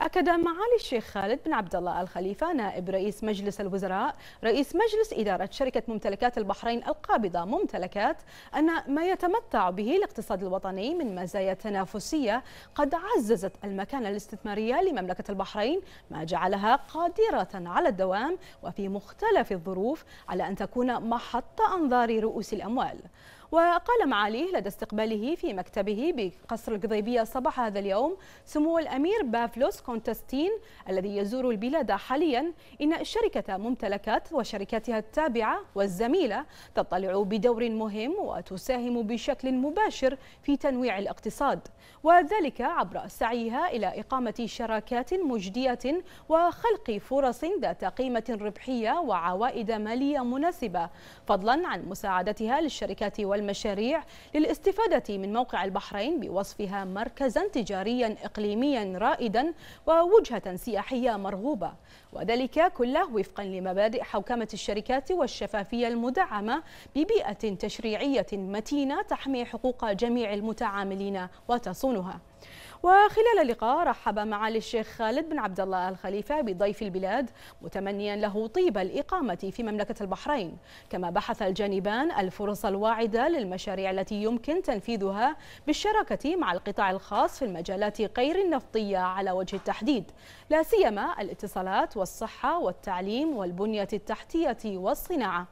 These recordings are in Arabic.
أكد معالي الشيخ خالد بن عبد الله الخليفة نائب رئيس مجلس الوزراء رئيس مجلس إدارة شركة ممتلكات البحرين القابضة ممتلكات أن ما يتمتع به الاقتصاد الوطني من مزايا تنافسية قد عززت المكانة الاستثمارية لمملكة البحرين ما جعلها قادرة على الدوام وفي مختلف الظروف على أن تكون محط أنظار رؤوس الأموال وقال معاليه لدى استقباله في مكتبه بقصر القضيبية صباح هذا اليوم سمو الأمير بافلوس كونتستين الذي يزور البلاد حاليا إن الشركة ممتلكات وشركاتها التابعة والزميلة تطلع بدور مهم وتساهم بشكل مباشر في تنويع الاقتصاد وذلك عبر سعيها إلى إقامة شراكات مجدية وخلق فرص ذات قيمة ربحية وعوائد مالية مناسبة فضلا عن مساعدتها للشركات والتابعة والمشاريع للاستفادة من موقع البحرين بوصفها مركزا تجاريا إقليميا رائدا ووجهة سياحية مرغوبة وذلك كله وفقا لمبادئ حوكمة الشركات والشفافية المدعمة ببيئة تشريعية متينة تحمي حقوق جميع المتعاملين وتصونها وخلال اللقاء رحب معالي الشيخ خالد بن عبد الله الخليفة بضيف البلاد متمنيا له طيب الإقامة في مملكة البحرين كما بحث الجانبان الفرص الواعدة للمشاريع التي يمكن تنفيذها بالشراكة مع القطاع الخاص في المجالات غير النفطية على وجه التحديد لا سيما الاتصالات والصحة والتعليم والبنية التحتية والصناعة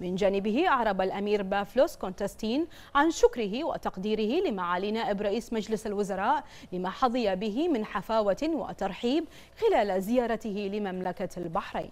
من جانبه أعرب الأمير بافلوس كونتستين عن شكره وتقديره لمعالي نائب رئيس مجلس الوزراء لما حظي به من حفاوة وترحيب خلال زيارته لمملكة البحرين